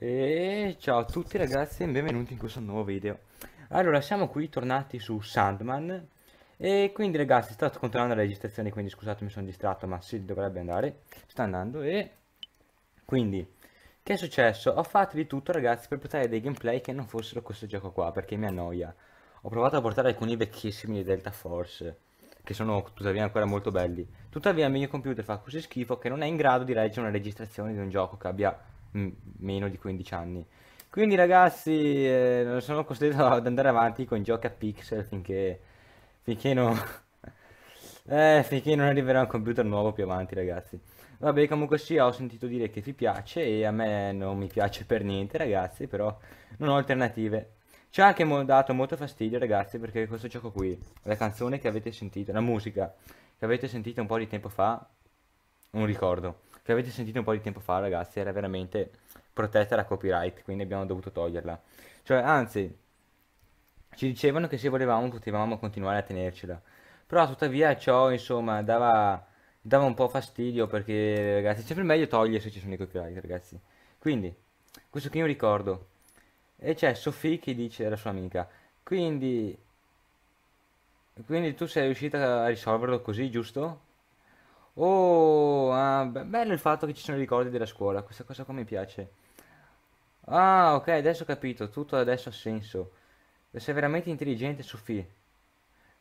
E ciao a tutti ragazzi e benvenuti in questo nuovo video Allora siamo qui tornati su Sandman E quindi ragazzi sto controllando la registrazione quindi scusatemi sono distratto ma si sì, dovrebbe andare Sta andando e quindi che è successo? Ho fatto di tutto ragazzi per portare dei gameplay che non fossero questo gioco qua perché mi annoia Ho provato a portare alcuni vecchissimi di Delta Force che sono tuttavia ancora molto belli Tuttavia il mio computer fa così schifo che non è in grado di leggere una registrazione di un gioco che abbia meno di 15 anni. Quindi ragazzi, eh, sono costretto ad andare avanti con giochi a pixel finché, finché, non, eh, finché non arriverà un computer nuovo più avanti ragazzi. Vabbè, comunque sì, ho sentito dire che ti piace e a me non mi piace per niente ragazzi, però non ho alternative. Ci ha anche dato molto fastidio ragazzi perché questo gioco qui, la canzone che avete sentito, la musica che avete sentito un po' di tempo fa, non ricordo che avete sentito un po' di tempo fa, ragazzi, era veramente protetta da copyright, quindi abbiamo dovuto toglierla. Cioè, anzi, ci dicevano che se volevamo potevamo continuare a tenercela. Però tuttavia ciò, insomma, dava, dava un po' fastidio perché, ragazzi, è sempre meglio togliere se ci sono i copyright, ragazzi. Quindi, questo che io ricordo. E c'è Sophie che dice alla sua amica, quindi... Quindi tu sei riuscita a risolverlo così, giusto? Oh, ah, bello il fatto che ci sono i ricordi della scuola, questa cosa qua mi piace. Ah, ok, adesso ho capito, tutto adesso ha senso. Sei veramente intelligente, Sofì.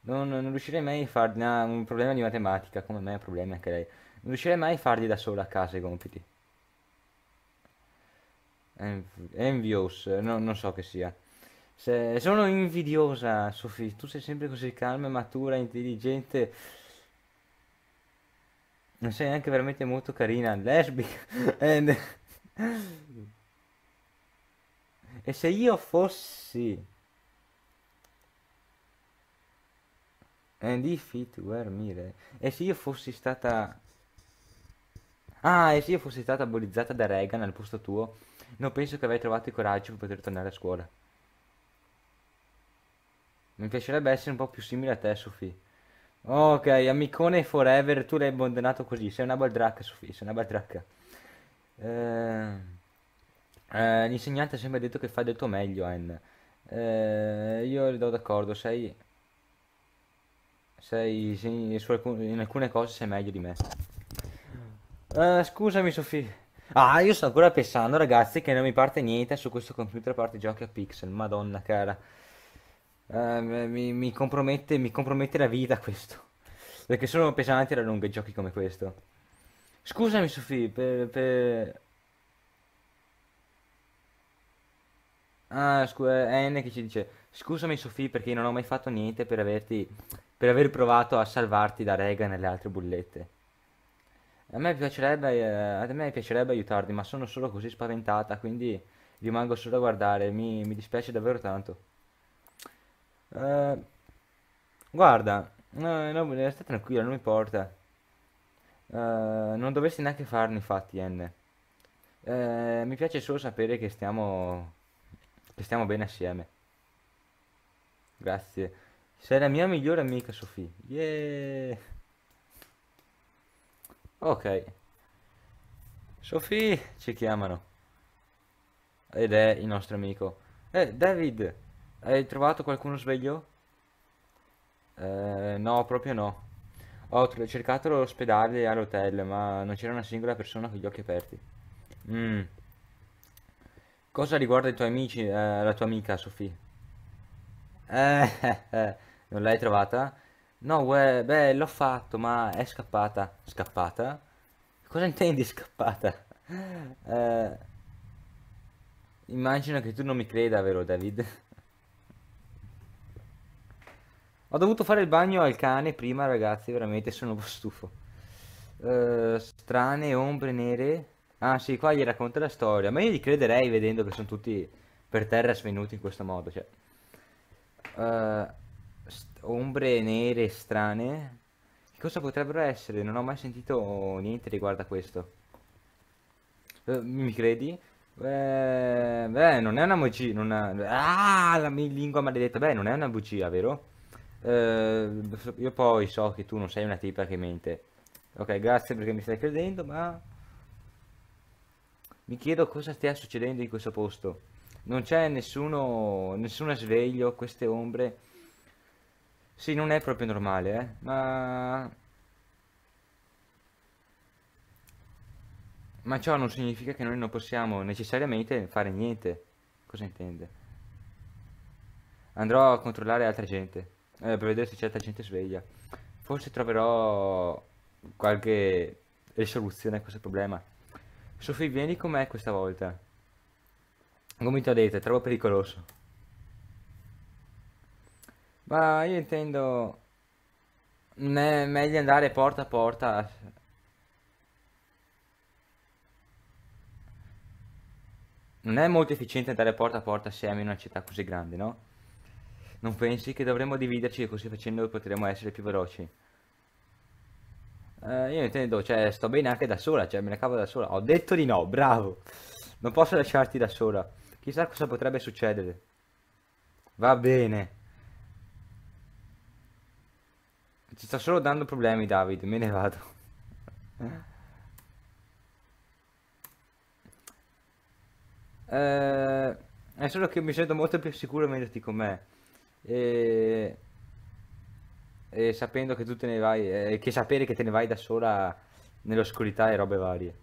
Non, non riuscirei mai a fargli no, un problema di matematica, come me ha problemi anche lei. Non riuscirei mai a fargli da sola a casa i compiti. Env envious, no, non so che sia. Se, sono invidiosa, Sofì, tu sei sempre così calma, matura, intelligente... Non sei neanche veramente molto carina, lesbica. And... Eh, e se io fossi... And if it were me... E se io fossi stata... Ah, e se io fossi stata abolizzata da Reagan al posto tuo, non penso che avrei trovato il coraggio per poter tornare a scuola. Mi piacerebbe essere un po' più simile a te, Sophie. Ok, amicone forever, tu l'hai abbandonato così, sei una baldracca, Sofì, sei una baldracca. Eh, eh, l'insegnante ha sempre detto che fai del tuo meglio, Anne. Eh, io le do d'accordo, sei... Sei, sei alcun, in alcune cose sei meglio di me. Eh, scusami, Sofì. Ah, io sto ancora pensando, ragazzi, che non mi parte niente su questo computer, a parte giochi a pixel, madonna cara. Eh, mi, mi, compromette, mi compromette la vita questo. Perché sono pesanti alla lunga giochi come questo. Scusami Sofì, per... per... Ah, scusa, eh, N che ci dice Scusami Sofì perché non ho mai fatto niente per averti... Per aver provato a salvarti da Regan e le altre bullette. A me piacerebbe, eh, a me piacerebbe aiutarti, ma sono solo così spaventata, quindi rimango solo a guardare. Mi, mi dispiace davvero tanto. Eh, guarda, no, no, stai tranquilla, non mi importa. Eh, non dovresti neanche farlo, infatti, N. Eh, mi piace solo sapere che stiamo, che stiamo bene assieme. Grazie. Sei la mia migliore amica, Sofì. Yeah. Ok. Sofì ci chiamano. Ed è il nostro amico. Eh, David. Hai trovato qualcuno sveglio? Eh, no, proprio no. Ho cercato l'ospedale e all'hotel, ma non c'era una singola persona con gli occhi aperti. Mm. Cosa riguarda i tuoi amici, eh, la tua amica, Sofì? Eh, non l'hai trovata? No, uè, beh, l'ho fatto, ma è scappata. Scappata? Cosa intendi scappata? Eh, immagino che tu non mi creda, vero David? Ho dovuto fare il bagno al cane prima, ragazzi, veramente sono stufo. Uh, strane ombre nere. Ah sì, qua gli racconta la storia. Ma io gli crederei vedendo che sono tutti per terra svenuti in questo modo. Cioè. Uh, ombre nere strane. Che cosa potrebbero essere? Non ho mai sentito niente riguardo a questo. Uh, mi credi? Beh, beh, non è una bugia. Una... Ah, la mia lingua maledetta. Beh, non è una bugia, vero? eh, io poi so che tu non sei una tipa che mente. Ok, grazie perché mi stai credendo, ma... Mi chiedo cosa stia succedendo in questo posto. Non c'è nessuno, nessuno sveglio, queste ombre... Sì, non è proprio normale, eh, ma... Ma ciò non significa che noi non possiamo necessariamente fare niente. Cosa intende? Andrò a controllare altra gente eh, per vedere se c'è tanta gente sveglia. Forse troverò qualche risoluzione a questo problema. Sofì, vieni con me questa volta. Come ti ho detto, è troppo pericoloso. Ma io intendo... è meglio andare porta a porta. Non è molto efficiente andare porta a porta assieme in una città così grande, no? Non pensi che dovremmo dividerci e così facendo potremo essere più veloci? Eh, io intendo, cioè, sto bene anche da sola, cioè, me la cavo da sola. Ho detto di no, bravo. Non posso lasciarti da sola. Chissà cosa potrebbe succedere. Va bene. Ci sta solo dando problemi, David. Me ne vado. eh, è solo che mi sento molto più sicuro mentre ti con me e, e sapendo che tu te ne vai, e che sapere che te ne vai da sola nell'oscurità e robe varie.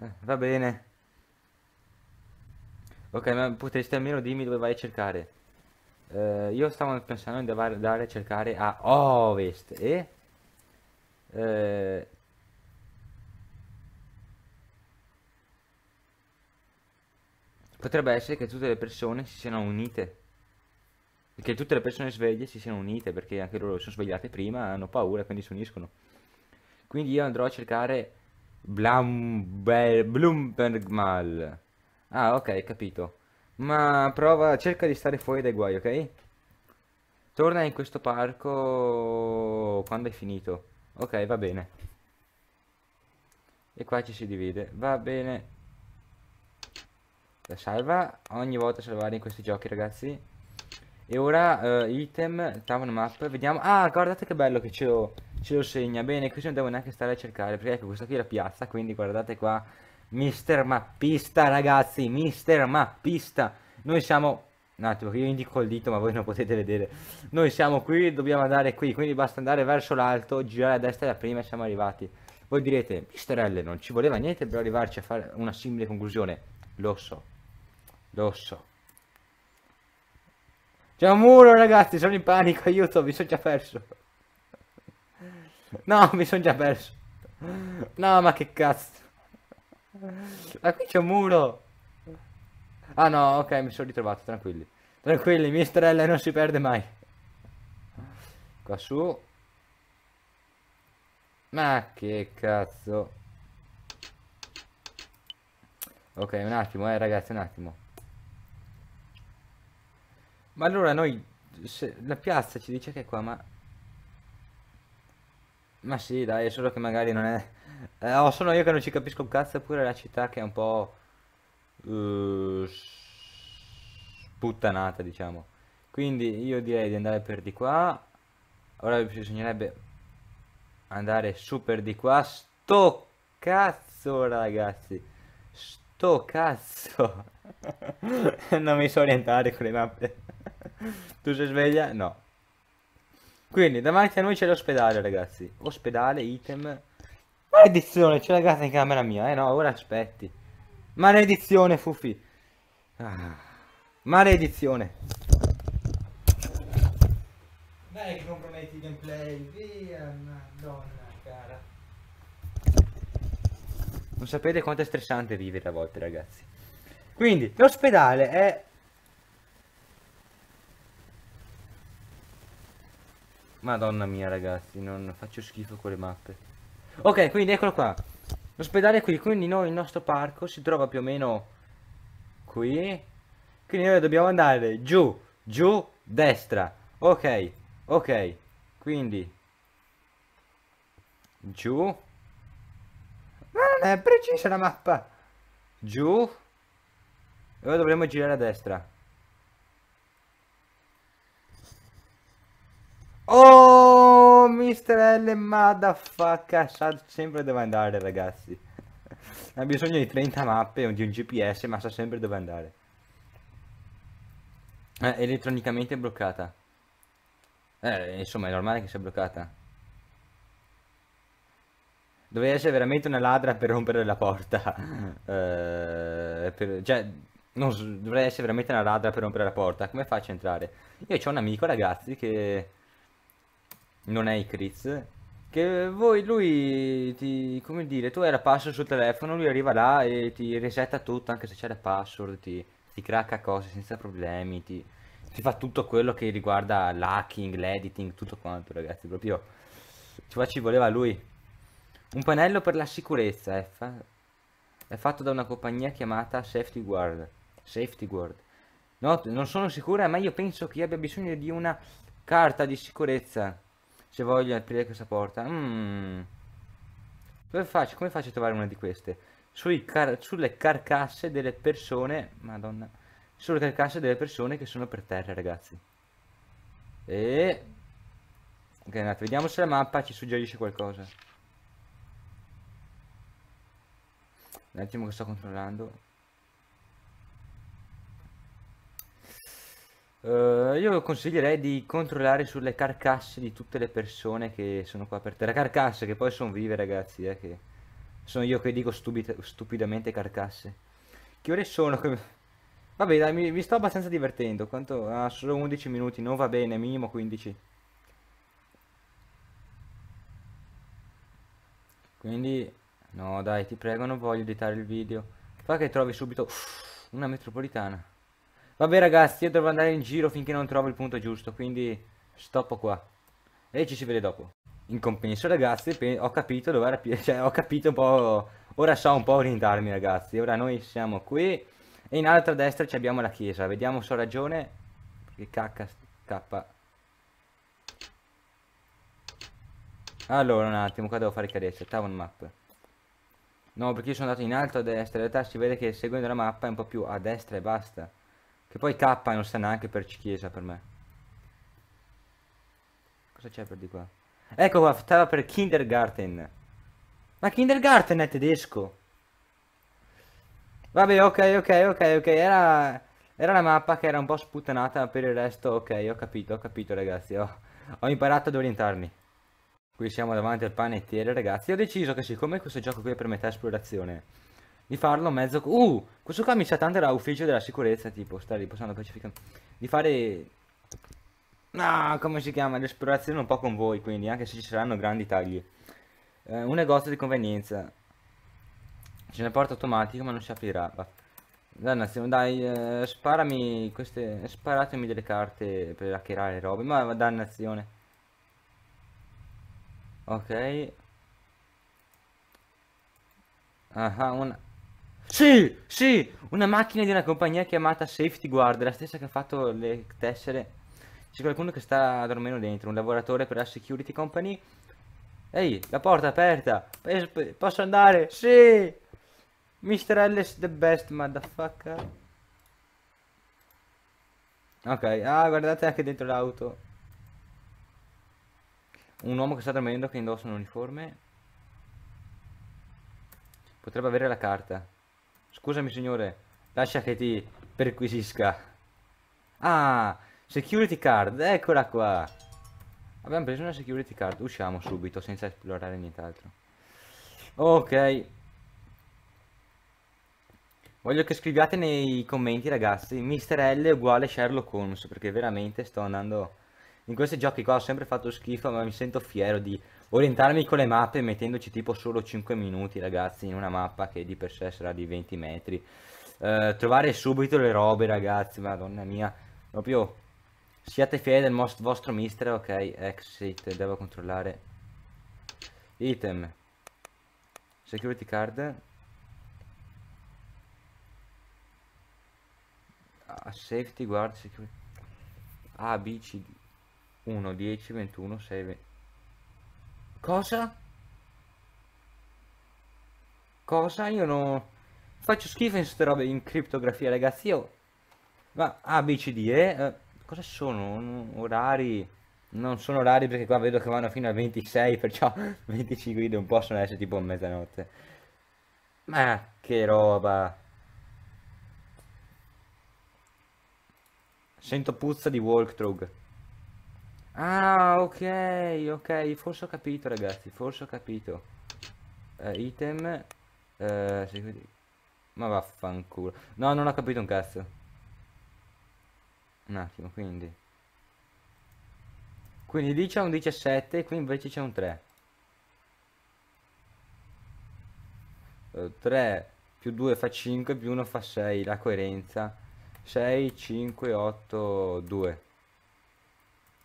Eh, va bene. Ok, ma potresti almeno dirmi dove vai a cercare. Eh, io stavo pensando di andare a cercare a ovest e... Eh, potrebbe essere che tutte le persone si siano unite che tutte le persone sveglie si siano unite perché anche loro sono svegliate prima, hanno paura, quindi si uniscono. Quindi io andrò a cercare Blambe Blumbergmal. Ah, ok, capito. Ma prova, cerca di stare fuori dai guai, ok? Torna in questo parco quando è finito. Ok, va bene. E qua ci si divide. Va bene. La salva. Ogni volta salvare in questi giochi, ragazzi. E ora uh, item, town map, vediamo. Ah, guardate che bello che ce lo, ce lo segna. Bene, qui non devo neanche stare a cercare, perché ecco, questa qui è la piazza, quindi guardate qua. Mister Mappista, ragazzi, Mister Mappista. Noi siamo... Un attimo, io indico il dito, ma voi non potete vedere. Noi siamo qui, dobbiamo andare qui, quindi basta andare verso l'alto, girare a destra e la prima e siamo arrivati. Voi direte, Mister L, non ci voleva niente per arrivarci a fare una simile conclusione. Lo so, lo so. C'è un muro ragazzi, sono in panico, aiuto, mi sono già perso. No, mi sono già perso. No, ma che cazzo. Ma qui c'è un muro. Ah no, ok, mi sono ritrovato, tranquilli. Tranquilli, mister L non si perde mai. Qua su. Ma che cazzo. Ok, un attimo, eh ragazzi, un attimo. Ma allora noi, se, la piazza ci dice che è qua, ma... Ma sì, dai, è solo che magari non è... Eh, oh, sono io che non ci capisco un cazzo, eppure la città che è un po'... Uh, sputtanata, diciamo. Quindi io direi di andare per di qua. Ora bisognerebbe andare su per di qua. Sto cazzo, ragazzi. Sto cazzo. non mi so orientare con le mappe tu sei sveglia? No. Quindi davanti a noi c'è l'ospedale ragazzi. Ospedale, item. Maledizione, c'è la gatta in camera mia. Eh no, ora aspetti. Maledizione, Fufi. Ah. Maledizione. Beh, che comprometti il gameplay. Via, madonna cara. Non sapete quanto è stressante vivere a volte ragazzi. Quindi, l'ospedale è Madonna mia ragazzi, non faccio schifo con le mappe. Ok, quindi eccolo qua. L'ospedale è qui, quindi noi il nostro parco si trova più o meno qui. Quindi noi dobbiamo andare giù, giù, destra. Ok, ok. Quindi giù. Ma non è precisa la mappa. Giù. E ora dovremmo girare a destra. 6 stelle, madafacca, sa sempre dove andare ragazzi. ha bisogno di 30 mappe o di un GPS, ma sa sempre dove andare. Eh, elettronicamente bloccata. Eh, insomma, è normale che sia bloccata. Doveva essere veramente una ladra per rompere la porta. eh, per, cioè, non, dovrei essere veramente una ladra per rompere la porta. Come faccio a entrare? Io ho un amico, ragazzi, che non hai Chris, che voi, lui, ti, come dire, tu hai la password sul telefono, lui arriva là e ti resetta tutto, anche se c'è la password, ti, ti cracca cose senza problemi, ti, ti fa tutto quello che riguarda l'hacking, l'editing, tutto quanto, ragazzi, proprio cioè, ci voleva lui. Un pannello per la sicurezza è, fa è fatto da una compagnia chiamata Safety Guard. Safety Guard. No, non sono sicura, ma io penso che io abbia bisogno di una carta di sicurezza cioè voglio aprire questa porta. Mm. Faccio, come faccio a trovare una di queste? Sui Car sulle carcasse delle persone... Madonna. Sulle carcasse delle persone che sono per terra, ragazzi. E... Ok, andate, vediamo se la mappa ci suggerisce qualcosa. Un attimo che sto controllando. Uh, io consiglierei di controllare sulle carcasse di tutte le persone che sono qua per terra. Carcasse che poi sono vive, ragazzi, eh, che sono io che dico stupidamente carcasse. Che ore sono? Vabbè, dai, mi, mi sto abbastanza divertendo. Quanto? Ah, solo 11 minuti, non va bene, minimo 15. Quindi, no, dai, ti prego, non voglio editare il video. Fa che trovi subito Uff, una metropolitana. Vabbè ragazzi, io devo andare in giro finché non trovo il punto giusto, quindi stoppo qua. E ci si vede dopo. In compenso ragazzi, ho capito dove era cioè ho capito un po'... Ora so un po' orientarmi ragazzi, ora noi siamo qui e in alto a destra ci abbiamo la chiesa, vediamo se ho ragione. Che cacca, K. Allora un attimo, qua devo fare carezza, town map. No, perché io sono andato in alto a destra, in realtà si vede che seguendo la mappa è un po' più a destra e basta. Che poi K non sta neanche per chiesa per me. Cosa c'è per di qua? Ecco qua, stava per kindergarten. Ma kindergarten è tedesco. Vabbè, ok, ok, ok, ok. Era, era la mappa che era un po' sputtanata, per il resto, ok, ho capito, ho capito ragazzi. Ho, ho imparato ad orientarmi. Qui siamo davanti al panettiere, ragazzi. Ho deciso che siccome questo gioco qui è per metà esplorazione di farlo mezzo... Uh, questo qua mi sa tanto era ufficio della sicurezza, tipo, sta riposando pacificamente. Di fare... Ah, come si chiama? L'esplorazione un po' con voi, quindi, anche se ci saranno grandi tagli. Eh, un negozio di convenienza. Ce ne porta automatico, ma non si aprirà. Va. Dannazione, dai, eh, sparami queste... Sparatemi delle carte per hackerare le robe, ma dannazione. Ok. Ah, una... Sì, sì, una macchina di una compagnia chiamata Safety Guard, la stessa che ha fatto le tessere. C'è qualcuno che sta dormendo dentro, un lavoratore per la Security Company. Ehi, la porta è aperta, posso andare? Sì! Mr. Ellis the best, motherfucker. Ok, ah, guardate anche dentro l'auto. Un uomo che sta dormendo che indossa un uniforme. Potrebbe avere la carta. Scusami signore, lascia che ti perquisisca. Ah, security card, eccola qua. Abbiamo preso una security card, usciamo subito senza esplorare nient'altro. Ok. Voglio che scriviate nei commenti ragazzi, Mr. L uguale Sherlock Holmes, perché veramente sto andando... In questi giochi qua ho sempre fatto schifo, ma mi sento fiero di orientarmi con le mappe mettendoci tipo solo 5 minuti ragazzi in una mappa che di per sé sarà di 20 metri eh, trovare subito le robe ragazzi madonna mia proprio siate fieri del vostro mister ok exit devo controllare item security card ah, safety guard security A B C 1 10 21 6 20 Cosa? Cosa? Io non... Faccio schifo in queste robe in criptografia, ragazzi. Io... Ma A, B, C, D, E... Eh, cosa sono? Orari... Non sono orari perché qua vedo che vanno fino al 26, perciò 25 video non possono essere tipo a mezzanotte. Ma che roba. Sento puzza di walkthrough. Ah, ok, ok, forse ho capito ragazzi, forse ho capito. Eh, item... Eh, ma vaffanculo. No, non ho capito un cazzo. Un attimo, quindi. Quindi lì c'è un 17 qui invece c'è un 3. 3 eh, più 2 fa 5 più 1 fa 6, la coerenza. 6, 5, 8, 2.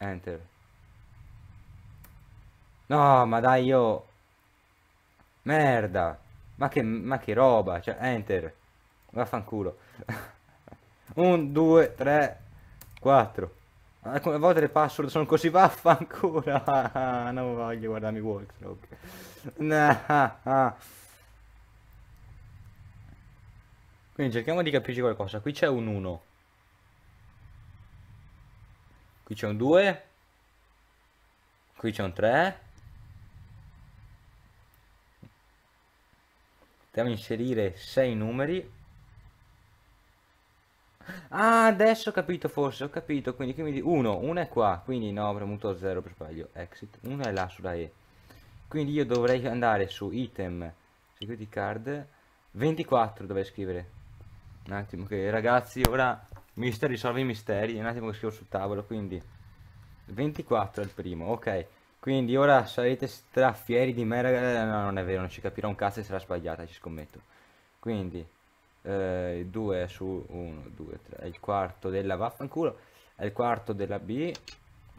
Enter. No, ma dai io... Merda. Ma che, ma che roba. Cioè, enter. Vaffanculo. 1, 2, 3, 4. come volte le password sono così vaffanculo. Ah, non voglio guardarmi walkthrough. Quindi cerchiamo di capirci qualcosa. Qui c'è un 1. Qui c'è un 2. Qui c'è un 3. Andiamo a inserire 6 numeri. Ah, adesso ho capito forse, ho capito, quindi qui 1, 1 è qua, quindi no, ho premuto 0 per sbaglio, exit, 1 è là sulla E. Quindi io dovrei andare su item, security card, 24 dovrei scrivere. Un attimo che ragazzi, ora Mister risolve i misteri. Un attimo che scrivo sul tavolo, quindi 24 è il primo, ok. Quindi ora sarete strafieri di me, ragazzi. No, non è vero, non ci capirò un cazzo e sarà sbagliata, ci scommetto. Quindi 2 eh, su 1, 2, 3, è il quarto della vaffanculo, è il quarto della B.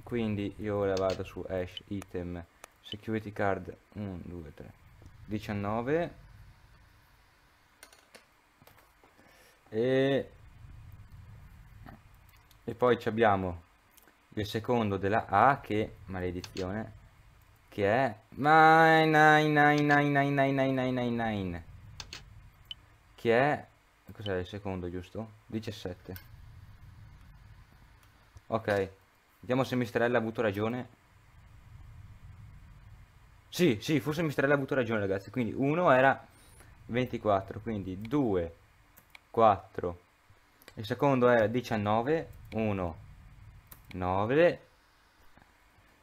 Quindi io ora vado su hash item security card 1, 2, 3, 19 e e poi abbiamo il secondo della A che, maledizione, che è... Nine, Che è... Cos'è il secondo, giusto? 17. Ok. Vediamo se Mistrella ha avuto ragione. Sì, sì, forse Mistrella ha avuto ragione, ragazzi. Quindi 1 era 24, quindi 2, 4, il secondo era 19 1 9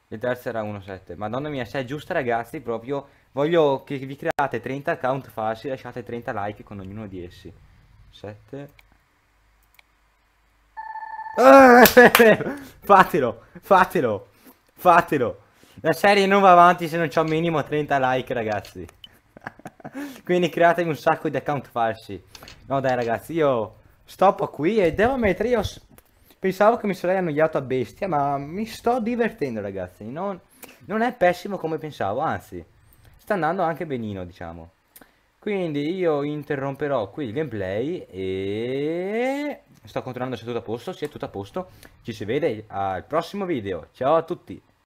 il terzo era 1 7 madonna mia se è giusta ragazzi proprio voglio che vi create 30 account falsi lasciate 30 like con ognuno di essi 7 fatelo fatelo fatelo la serie non va avanti se non c'ho minimo 30 like ragazzi quindi createvi un sacco di account falsi no dai ragazzi io Stop qui e devo mettere io pensavo che mi sarei annoiato a bestia, ma mi sto divertendo ragazzi, non, non è pessimo come pensavo, anzi, sta andando anche benino diciamo. Quindi io interromperò qui il gameplay e sto controllando se è tutto a posto, se è tutto a posto, ci si vede al prossimo video, ciao a tutti!